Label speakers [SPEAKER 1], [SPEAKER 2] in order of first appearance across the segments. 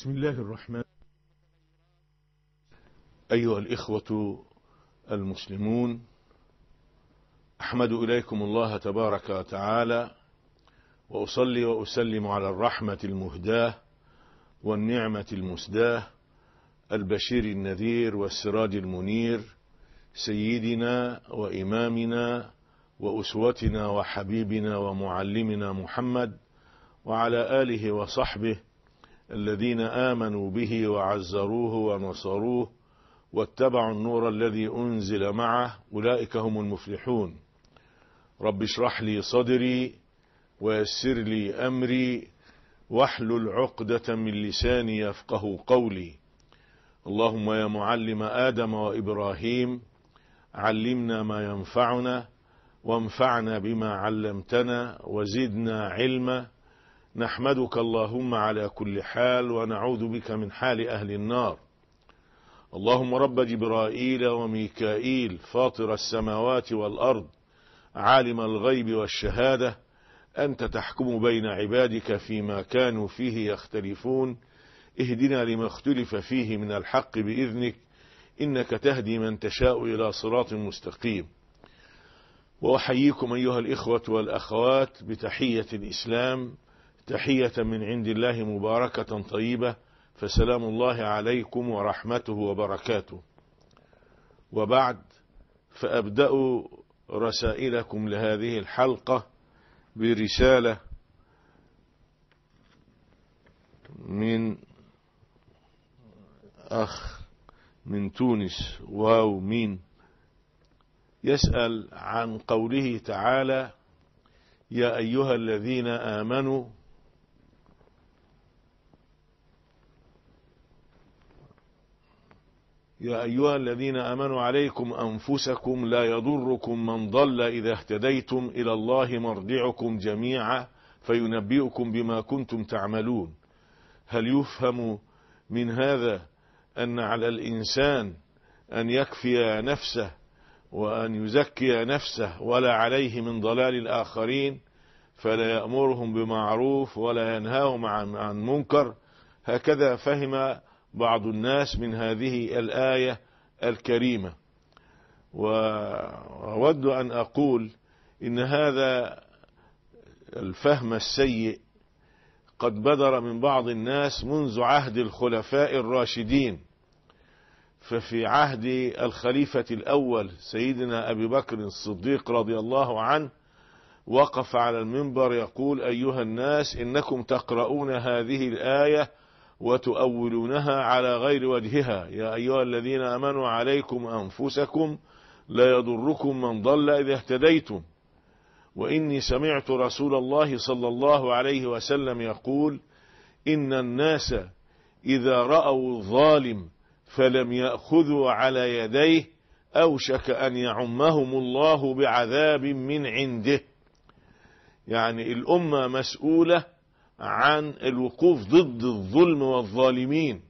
[SPEAKER 1] بسم الله الرحمن أيها الإخوة المسلمون أحمد إليكم الله تبارك وتعالى وأصلي وأسلم على الرحمة المهداة والنعمة المسداة البشير النذير والسراج المنير سيدنا وإمامنا وأسوتنا وحبيبنا ومعلمنا محمد وعلى آله وصحبه الذين آمنوا به وعزروه ونصروه واتبعوا النور الذي أنزل معه أولئك هم المفلحون رب اشرح لي صدري ويسر لي أمري واحلل عقدة من لساني يفقه قولي اللهم يا معلم آدم وإبراهيم علمنا ما ينفعنا وانفعنا بما علمتنا وزدنا علما نحمدك اللهم على كل حال ونعوذ بك من حال أهل النار اللهم رب جبرائيل وميكائيل فاطر السماوات والأرض عالم الغيب والشهادة أنت تحكم بين عبادك فيما كانوا فيه يختلفون اهدنا لما اختلف فيه من الحق بإذنك إنك تهدي من تشاء إلى صراط مستقيم وأحييكم أيها الإخوة والأخوات بتحية الإسلام تحية من عند الله مباركة طيبة فسلام الله عليكم ورحمته وبركاته وبعد فأبدأ رسائلكم لهذه الحلقة برسالة من أخ من تونس واو مين يسأل عن قوله تعالى يا أيها الذين آمنوا يا أيها الذين آمنوا عليكم أنفسكم لا يضركم من ضل إذا اهتديتم إلى الله مرجعكم جميعا فينبئكم بما كنتم تعملون هل يفهم من هذا أن على الإنسان أن يكفي نفسه وأن يزكي نفسه ولا عليه من ضلال الآخرين فلا يأمرهم بمعروف ولا ينهاهم عن, منكر هكذا فهم بعض الناس من هذه الآية الكريمة وأود أن أقول إن هذا الفهم السيء قد بدر من بعض الناس منذ عهد الخلفاء الراشدين ففي عهد الخليفة الأول سيدنا أبي بكر الصديق رضي الله عنه وقف على المنبر يقول أيها الناس إنكم تقرؤون هذه الآية وتؤولونها على غير وجهها يا أيها الذين أمنوا عليكم أنفسكم لا يضركم من ضل إذا اهتديتم وإني سمعت رسول الله صلى الله عليه وسلم يقول إن الناس إذا رأوا الظالم فلم يأخذوا على يديه أوشك أن يعمهم الله بعذاب من عنده يعني الأمة مسؤولة عن الوقوف ضد الظلم والظالمين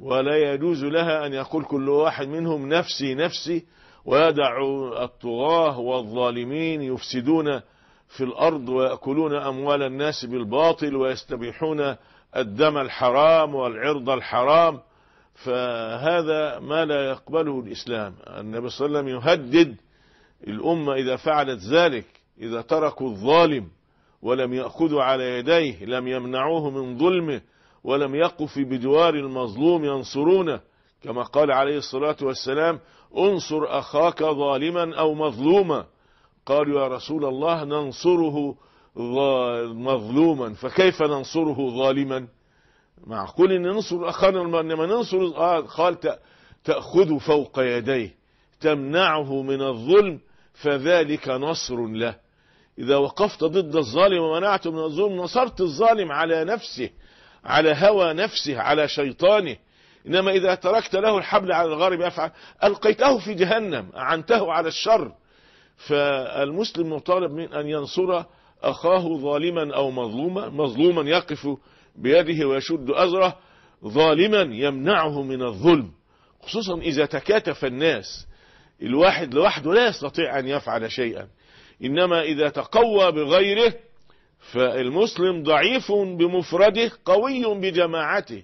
[SPEAKER 1] ولا يجوز لها أن يقول كل واحد منهم نفسي نفسي ويدع الطغاة والظالمين يفسدون في الأرض ويأكلون أموال الناس بالباطل ويستبيحون الدم الحرام والعرض الحرام فهذا ما لا يقبله الإسلام النبي صلى الله عليه وسلم يهدد الأمة إذا فعلت ذلك إذا تركوا الظالم ولم يأخذوا على يديه لم يمنعوه من ظلمه ولم يقف بجوار المظلوم ينصرونه كما قال عليه الصلاة والسلام انصر أخاك ظالما أو مظلوما قالوا يا رسول الله ننصره مظلوما فكيف ننصره ظالما معقول ان ننصر اخانا انما ننصر آه، قال تاخذ فوق يديه تمنعه من الظلم فذلك نصر له إذا وقفت ضد الظالم ومنعته من الظلم نصرت الظالم على نفسه على هوى نفسه على شيطانه إنما إذا تركت له الحبل على الغارب يفعل ألقيته في جهنم أعنته على الشر فالمسلم مطالب من أن ينصر أخاه ظالما أو مظلوما مظلوما يقف بيده ويشد أزره ظالما يمنعه من الظلم خصوصا إذا تكاتف الناس الواحد لوحده لا يستطيع أن يفعل شيئا إنما إذا تقوى بغيره فالمسلم ضعيف بمفرده قوي بجماعته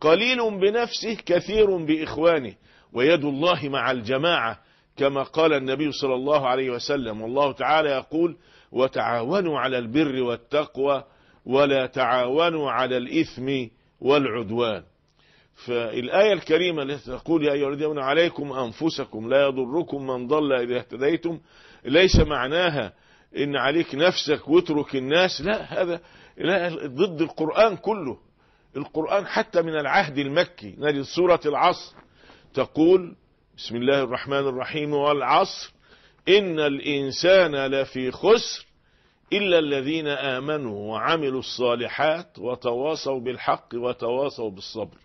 [SPEAKER 1] قليل بنفسه كثير بإخوانه ويد الله مع الجماعة كما قال النبي صلى الله عليه وسلم والله تعالى يقول وتعاونوا على البر والتقوى ولا تعاونوا على الإثم والعدوان فالآية الكريمة التي تقول يا أيها الذين آمنوا عليكم أنفسكم لا يضركم من ضل إذا اهتديتم ليس معناها إن عليك نفسك واترك الناس لا هذا لا ضد القرآن كله القرآن حتى من العهد المكي نجد سورة العصر تقول بسم الله الرحمن الرحيم والعصر إن الإنسان لفي خسر إلا الذين آمنوا وعملوا الصالحات وتواصوا بالحق وتواصوا بالصبر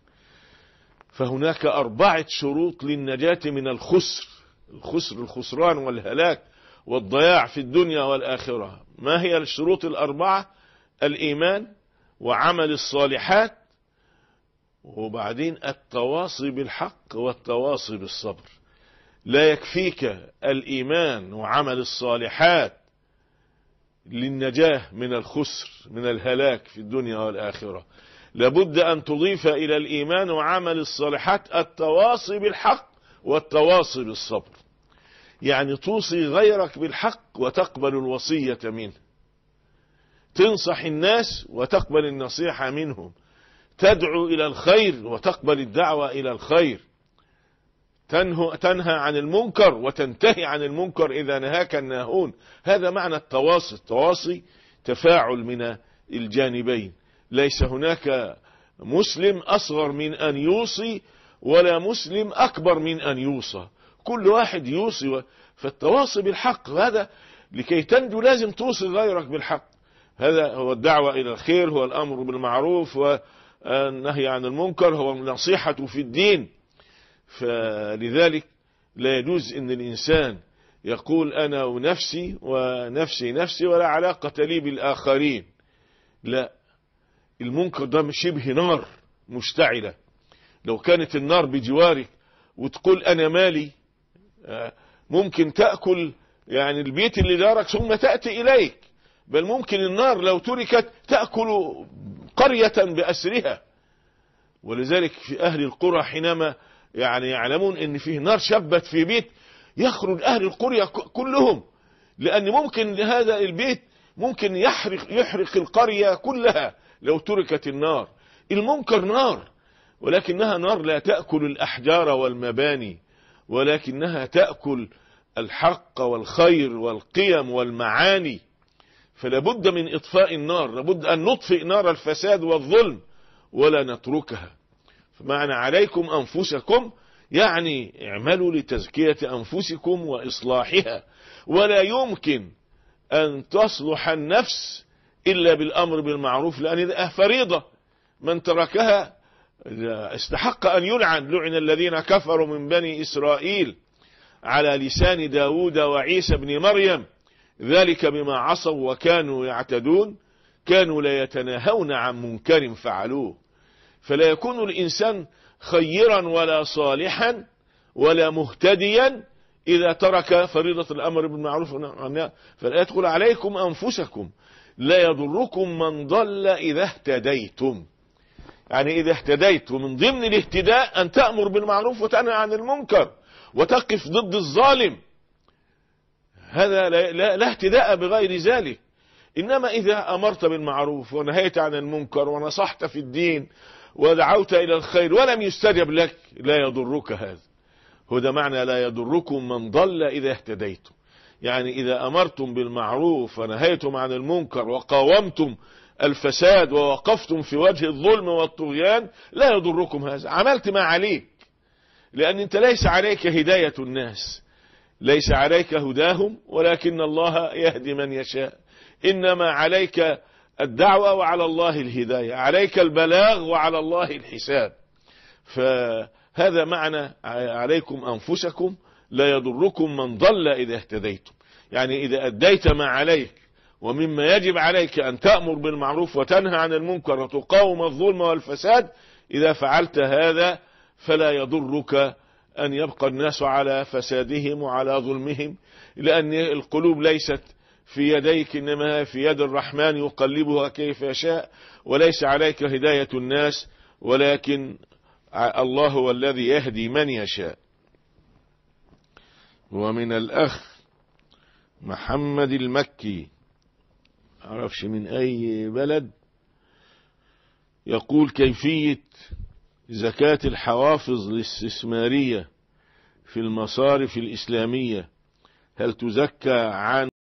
[SPEAKER 1] فهناك أربعة شروط للنجاة من الخسر الخسر الخسران والهلاك والضياع في الدنيا والآخرة ما هي الشروط الأربعة الإيمان وعمل الصالحات وبعدين التواصي بالحق والتواصي بالصبر لا يكفيك الإيمان وعمل الصالحات للنجاة من الخسر من الهلاك في الدنيا والآخرة لابد أن تضيف إلى الإيمان وعمل الصالحات التواصي بالحق والتواصي بالصبر يعني توصي غيرك بالحق وتقبل الوصية منه تنصح الناس وتقبل النصيحة منهم تدعو إلى الخير وتقبل الدعوة إلى الخير تنهو تنهى عن المنكر وتنتهي عن المنكر إذا نهاك الناهون هذا معنى التواصي التواصي تفاعل من الجانبين ليس هناك مسلم أصغر من أن يوصي ولا مسلم أكبر من أن يوصى كل واحد يوصي فالتواصي بالحق هذا لكي تنجو لازم توصي غيرك بالحق هذا هو الدعوة إلى الخير هو الأمر بالمعروف والنهي عن المنكر هو النصيحة في الدين فلذلك لا يجوز أن الإنسان يقول أنا ونفسي ونفسي نفسي ولا علاقة لي بالآخرين لا المنكر ده شبه نار مشتعلة لو كانت النار بجوارك وتقول أنا مالي آه، ممكن تأكل يعني البيت اللي دارك ثم تأتي إليك بل ممكن النار لو تركت تأكل قرية بأسرها ولذلك في أهل القرى حينما يعني يعلمون ان فيه نار شبت في بيت يخرج أهل القرية كلهم لأن ممكن هذا البيت ممكن يحرق, يحرق القرية كلها لو تركت النار المنكر نار ولكنها نار لا تأكل الأحجار والمباني ولكنها تأكل الحق والخير والقيم والمعاني فلا بد من إطفاء النار لابد أن نطفئ نار الفساد والظلم ولا نتركها فمعنى عليكم أنفسكم يعني اعملوا لتزكية أنفسكم وإصلاحها ولا يمكن أن تصلح النفس إلا بالأمر بالمعروف لأن فريضة من تركها استحق أن يلعن لعن الذين كفروا من بني إسرائيل على لسان داود وعيسى بن مريم ذلك بما عصوا وكانوا يعتدون كانوا لا يتناهون عن منكر فعلوه فلا يكون الإنسان خيرا ولا صالحا ولا مهتديا إذا ترك فريضة الأمر بالمعروف فلا يدخل عليكم أنفسكم لا يضركم من ضل إذا اهتديتم يعني إذا اهتديت ومن ضمن الاهتداء أن تأمر بالمعروف وتنهى عن المنكر وتقف ضد الظالم هذا لا, لا, لا اهتداء بغير ذلك إنما إذا أمرت بالمعروف ونهيت عن المنكر ونصحت في الدين ودعوت إلى الخير ولم يستجب لك لا يضرك هذا هذا معنى لا يضركم من ضل إذا اهتديتم يعني إذا أمرتم بالمعروف ونهيتم عن المنكر وقاومتم الفساد ووقفتم في وجه الظلم والطغيان لا يضركم هذا عملت ما عليك لأن أنت ليس عليك هداية الناس ليس عليك هداهم ولكن الله يهدي من يشاء إنما عليك الدعوة وعلى الله الهداية عليك البلاغ وعلى الله الحساب فهذا معنى عليكم أنفسكم لا يضركم من ضل إذا اهتديتم يعني إذا أديت ما عليك ومما يجب عليك أن تأمر بالمعروف وتنهى عن المنكر وتقاوم الظلم والفساد إذا فعلت هذا فلا يضرك أن يبقى الناس على فسادهم وعلى ظلمهم لأن القلوب ليست في يديك إنما في يد الرحمن يقلبها كيف يشاء وليس عليك هداية الناس ولكن الله هو الذي يهدي من يشاء ومن الأخ محمد المكي عرفش من أي بلد يقول كيفية زكاة الحوافظ الاستثمارية في المصارف الإسلامية هل تزكى عن